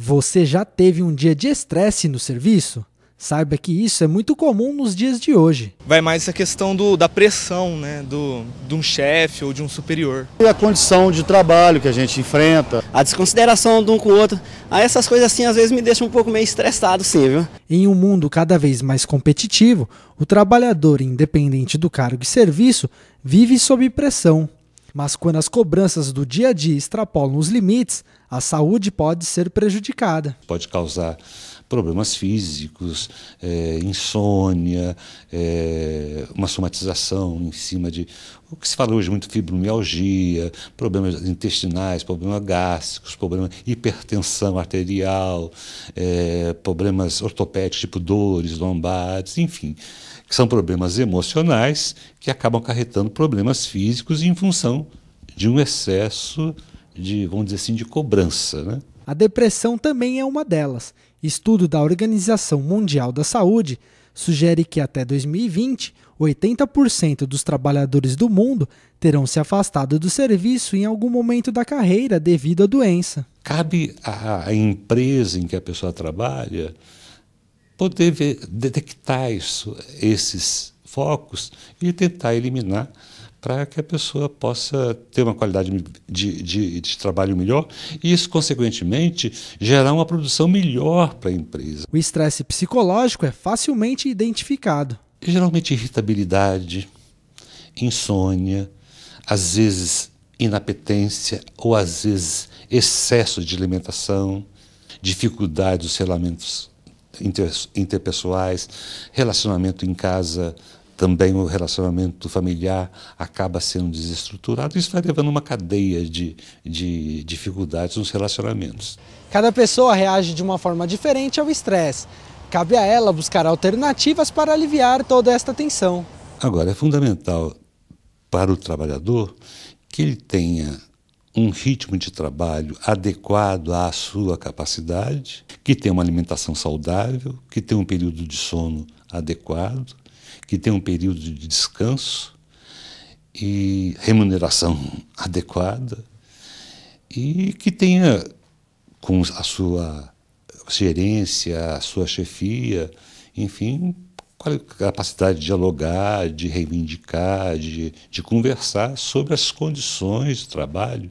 Você já teve um dia de estresse no serviço? Saiba que isso é muito comum nos dias de hoje. Vai mais a questão do, da pressão, né? Do, de um chefe ou de um superior. E a condição de trabalho que a gente enfrenta. A desconsideração de um com o outro. Aí ah, essas coisas assim às vezes me deixam um pouco meio estressado, sim, viu? Em um mundo cada vez mais competitivo, o trabalhador, independente do cargo e serviço, vive sob pressão. Mas quando as cobranças do dia a dia extrapolam os limites, a saúde pode ser prejudicada. Pode causar problemas físicos, é, insônia, é, uma somatização em cima de o que se fala hoje muito fibromialgia, problemas intestinais, problemas gástricos, problemas hipertensão arterial, é, problemas ortopédicos tipo dores lombares, enfim, que são problemas emocionais que acabam acarretando problemas físicos em função de um excesso de, vamos dizer assim, de cobrança, né? A depressão também é uma delas. Estudo da Organização Mundial da Saúde sugere que até 2020, 80% dos trabalhadores do mundo terão se afastado do serviço em algum momento da carreira devido à doença. Cabe à empresa em que a pessoa trabalha poder ver, detectar isso, esses focos e tentar eliminar para que a pessoa possa ter uma qualidade de, de, de, trabalho melhor e isso, consequentemente, gerar uma produção melhor para a empresa. O estresse psicológico é facilmente identificado. Geralmente, irritabilidade, insônia, às vezes inapetência ou às vezes excesso de alimentação, dificuldade dos relacionamentos inter, interpessoais, relacionamento em casa, também o relacionamento familiar acaba sendo desestruturado. Isso vai levando uma cadeia de, de dificuldades nos relacionamentos. Cada pessoa reage de uma forma diferente ao estresse. Cabe a ela buscar alternativas para aliviar toda esta tensão. Agora, é fundamental para o trabalhador que ele tenha um ritmo de trabalho adequado à sua capacidade, que tenha uma alimentação saudável, que tenha um período de sono adequado, que tenha um período de descanso e remuneração adequada e que tenha com a sua gerência, a sua chefia, enfim, é capacidade de dialogar, de reivindicar, de, de conversar sobre as condições de trabalho.